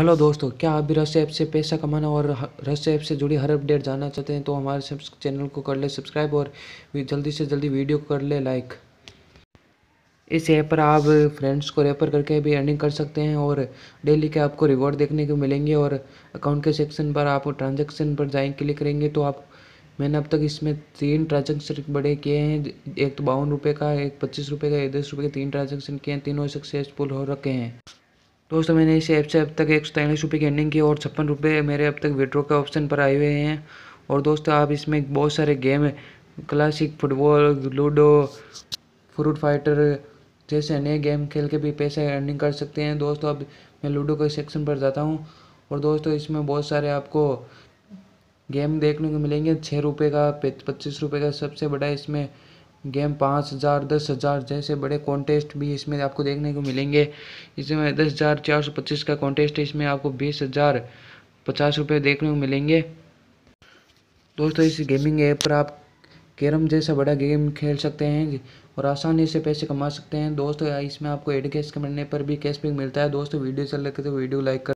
hello दोस्तों क्या आप भी रस्य ऐप से पैसा कमाना और रस ऐप से जुड़ी हर अपडेट जानना चाहते हैं तो हमारे चैनल को कर ले सब्सक्राइब और जल्दी से जल्दी वीडियो को कर ले लाइक इस ऐप पर आप फ्रेंड्स को रेफर करके भी अर्निंग कर सकते हैं और डेली के आपको रिवॉर्ड देखने को मिलेंगे और अकाउंट के सेक्शन पर आप ट्रांजेक्शन पर जाए क्लिक करेंगे तो आप मैंने अब तक इसमें तीन ट्रांजेक्शन बड़े किए हैं एक तो बावन रुपये का एक पच्चीस रुपये का एक दस रुपये के तीन ट्रांजेक्शन किए हैं तीनों सक्सेसफुल हो रखे हैं दोस्तों मैंने इस ऐप से अब तक एक सौ रुपये की एंडिंग की और छप्पन रुपये मेरे अब तक विड्रो के ऑप्शन पर आए हुए हैं और दोस्तों आप इसमें बहुत सारे game classic football ludo fruit fighter जैसे नए गेम खेल के भी पैसे अर्निंग कर सकते हैं दोस्तों अब मैं लूडो के सेक्शन पर जाता हूँ और दोस्तों इसमें बहुत सारे आपको गेम देखने को मिलेंगे छः रुपये का पच्चीस रुपये का सबसे बड़ा इसमें गेम पाँच हज़ार दस हज़ार जैसे बड़े कॉन्टेस्ट भी इसमें आपको देखने को मिलेंगे इसमें दस हज़ार चार सौ पच्चीस का कॉन्टेस्ट है इसमें आपको बीस हज़ार पचास रुपये देखने को मिलेंगे दोस्तों इस गेमिंग ऐप पर आप कैरम जैसा बड़ा गेम खेल सकते हैं और आसानी से पैसे कमा सकते हैं दोस्तों इसमें आपको एड कैश करने पर भी कैशबैक मिलता है दोस्तों वीडियो चल रखे तो वीडियो लाइक कर